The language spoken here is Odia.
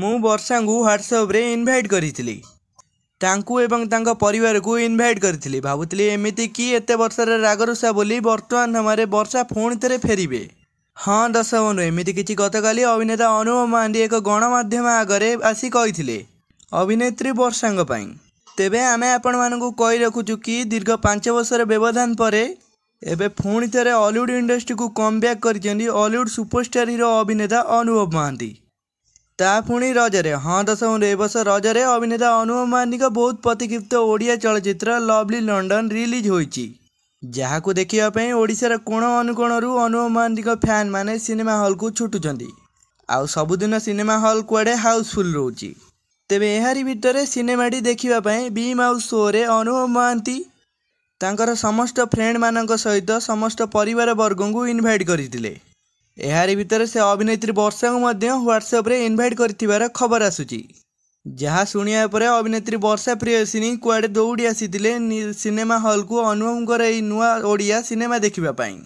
ମୁଁ ବର୍ଷାଙ୍କୁ ହ୍ୱାଟ୍ସଆପ୍ରେ ଇନଭାଇଟ୍ କରିଥିଲି ତାଙ୍କୁ ଏବଂ ତାଙ୍କ ପରିବାରକୁ ଇନଭାଇଟ୍ କରିଥିଲି ଭାବୁଥିଲି ଏମିତି କି ଏତେ ବର୍ଷରେ ରାଗରୁଷା ବୋଲି ବର୍ତ୍ତମାନ ସମୟରେ ବର୍ଷା ପୁଣି ଥରେ ଫେରିବେ ହଁ ଦଶ ବନ୍ଧୁ ଏମିତି କିଛି ଗତକାଲି ଅଭିନେତା ଅନୁଭବ ମହାନ୍ତି ଏକ ଗଣମାଧ୍ୟମ ଆଗରେ ଆସି କହିଥିଲେ ଅଭିନେତ୍ରୀ ବର୍ଷାଙ୍କ ପାଇଁ ତେବେ ଆମେ ଆପଣମାନଙ୍କୁ କହି ରଖୁଛୁ କି ଦୀର୍ଘ ପାଞ୍ଚ ବର୍ଷର ବ୍ୟବଧାନ ପରେ ଏବେ ପୁଣି ଥରେ ଅଲିଉଡ଼୍ ଇଣ୍ଡଷ୍ଟ୍ରିକୁ କମ୍ ବ୍ୟାକ୍ କରିଛନ୍ତି ଅଲିଉଡ଼୍ ସୁପରଷ୍ଟାର ହିରୋ ଅଭିନେତା ଅନୁଭବ ମହାନ୍ତି ତା ପୁଣି ରଜରେ ହଁ ଦଶମରେ ଏ ବର୍ଷ ରଜରେ ଅଭିନେତା ଅନୁଭବ ମାନିକ ବହୁତ ପ୍ରତିକ୍ଷିପ୍ତ ଓଡ଼ିଆ ଚଳଚ୍ଚିତ୍ର ଲଭ୍ଲି ଲଣ୍ଡନ ରିଲିଜ୍ ହୋଇଛି ଯାହାକୁ ଦେଖିବା ପାଇଁ ଓଡ଼ିଶାର କୋଣ ଅନୁକୋଣରୁ ଅନୁଭବ ମହାନ୍ତିଙ୍କ ଫ୍ୟାନ୍ମାନେ ସିନେମା ହଲ୍କୁ ଛୁଟୁଛନ୍ତି ଆଉ ସବୁଦିନ ସିନେମା ହଲ୍ କୁଆଡ଼େ ହାଉସଫୁଲ୍ ରହୁଛି ତେବେ ଏହାରି ଭିତରେ ସିନେମାଟି ଦେଖିବା ପାଇଁ ବିମ୍ ହାଉସ୍ ଶୋରେ ଅନୁଭବ ମହାନ୍ତି ତାଙ୍କର ସମସ୍ତ ଫ୍ରେଣ୍ଡମାନଙ୍କ ସହିତ ସମସ୍ତ ପରିବାର ବର୍ଗଙ୍କୁ ଇନଭାଇଟ୍ କରିଥିଲେ ଏହାରି ଭିତରେ ସେ ଅଭିନେତ୍ରୀ ବର୍ଷାଙ୍କୁ ମଧ୍ୟ ହ୍ୱାଟ୍ସଆପ୍ରେ ଇନଭାଇଟ୍ କରିଥିବାର ଖବର ଆସୁଛି ଯାହା ଶୁଣିବା ପରେ ଅଭିନେତ୍ରୀ ବର୍ଷା ପ୍ରିୟସିନୀ କୁଆଡ଼େ ଦୌଡ଼ି ଆସିଥିଲେ ସିନେମା ହଲ୍କୁ ଅନୁଭବଙ୍କର ଏହି ନୂଆ ଓଡ଼ିଆ ସିନେମା ଦେଖିବା ପାଇଁ